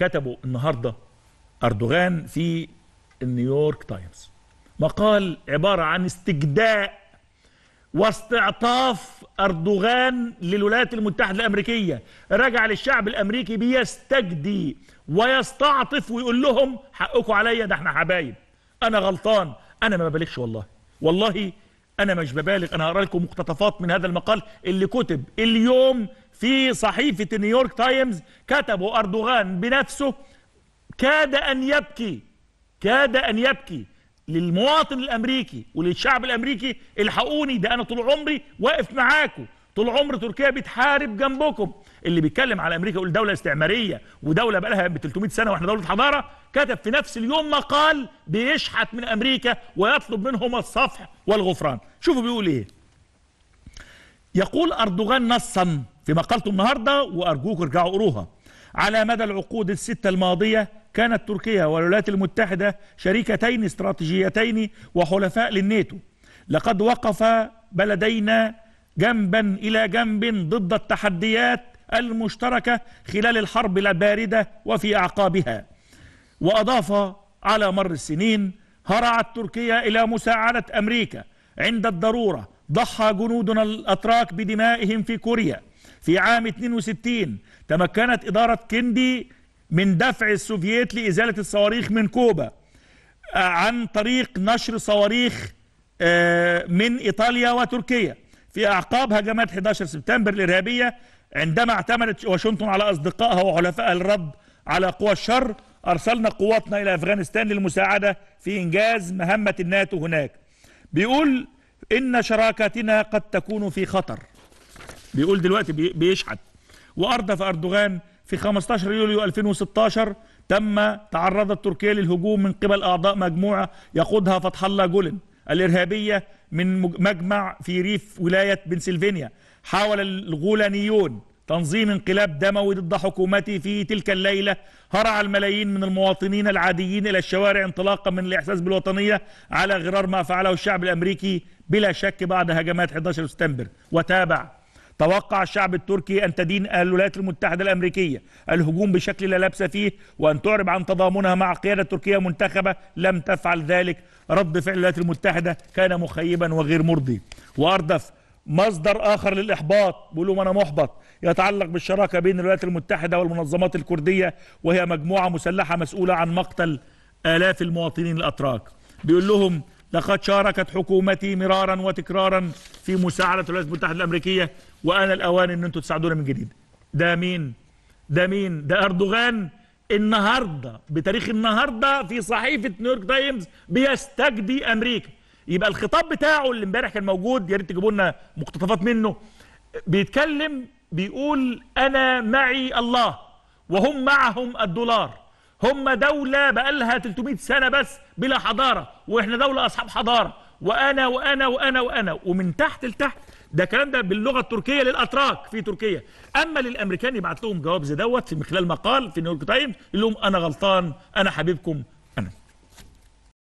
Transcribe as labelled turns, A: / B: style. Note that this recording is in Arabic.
A: كتبه النهاردة أردوغان في النيويورك تايمز مقال عبارة عن استجداء واستعطاف أردوغان للولايات المتحدة الأمريكية رجع للشعب الأمريكي بيستجدي ويستعطف ويقول لهم حقكم عليا ده احنا حبايب أنا غلطان أنا ما ببالغش والله والله أنا مش ببالغ أنا هقرأ لكم مقتطفات من هذا المقال اللي كتب اليوم في صحيفة نيويورك تايمز كتبوا أردوغان بنفسه كاد أن يبكي كاد أن يبكي للمواطن الأمريكي وللشعب الأمريكي الحقوني ده أنا طول عمري واقف معاكم طول عمر تركيا بتحارب جنبكم اللي بيتكلم على امريكا يقول دوله استعماريه ودوله بقى لها ب 300 سنه واحنا دوله حضاره كتب في نفس اليوم مقال بيشحت من امريكا ويطلب منهم الصفح والغفران شوفوا بيقول ايه يقول اردوغان نصا في مقالته النهاردة وأرجوك ارجعوا اقروها على مدى العقود الستة الماضية كانت تركيا والولايات المتحدة شريكتين استراتيجيتين وحلفاء للناتو لقد وقف بلدينا جنبا إلى جنب ضد التحديات المشتركة خلال الحرب الباردة وفي أعقابها وأضاف على مر السنين هرعت تركيا إلى مساعدة أمريكا عند الضرورة ضحى جنودنا الأتراك بدمائهم في كوريا في عام 62 تمكنت إدارة كندي من دفع السوفييت لإزالة الصواريخ من كوبا آه، عن طريق نشر صواريخ آه، من إيطاليا وتركيا في أعقاب هجمات 11 سبتمبر الإرهابية عندما اعتمدت واشنطن على أصدقائها وحلفائها الرب على قوى الشر أرسلنا قواتنا إلى أفغانستان للمساعدة في إنجاز مهمة الناتو هناك بيقول إن شراكتنا قد تكون في خطر بيقول دلوقتي بيشحت واردف اردوغان في 15 يوليو 2016 تم تعرضت تركيا للهجوم من قبل اعضاء مجموعه يقودها فتح الله جولن الارهابيه من مجمع في ريف ولايه بنسلفانيا حاول الغولانيون تنظيم انقلاب دموي ضد حكومته في تلك الليلة هرع الملايين من المواطنين العاديين إلى الشوارع انطلاقا من الإحساس بالوطنية على غرار ما فعله الشعب الأمريكي بلا شك بعد هجمات 11 سبتمبر وتابع توقع الشعب التركي أن تدين الولايات المتحدة الأمريكية الهجوم بشكل لا لبس فيه وأن تعرب عن تضامنها مع قيادة تركية منتخبة لم تفعل ذلك رد فعل الولايات المتحدة كان مخيبا وغير مرضي وأردف مصدر آخر للإحباط بيقولوا أنا محبط يتعلق بالشراكة بين الولايات المتحدة والمنظمات الكردية وهي مجموعة مسلحة مسؤولة عن مقتل آلاف المواطنين الأتراك بيقول لهم لقد شاركت حكومتي مرارا وتكرارا في مساعدة الولايات المتحدة الأمريكية وأنا الأوان أن أنتم تساعدونا من جديد ده مين ده مين ده أردوغان النهاردة بتاريخ النهاردة في صحيفة نيويورك تايمز بيستجدي أمريكا يبقى الخطاب بتاعه اللي امبارح كان موجود يا ريت تجيبوا لنا مقتطفات منه بيتكلم بيقول أنا معي الله وهم معهم الدولار هم دولة بقالها 300 سنة بس بلا حضارة وإحنا دولة أصحاب حضارة وأنا وأنا وأنا وأنا ومن تحت لتحت ده الكلام ده باللغة التركية للأتراك في تركيا أما للأمريكان يبعت لهم جواب زي دوت من خلال مقال في نيويورك تايمز يقول لهم أنا غلطان أنا حبيبكم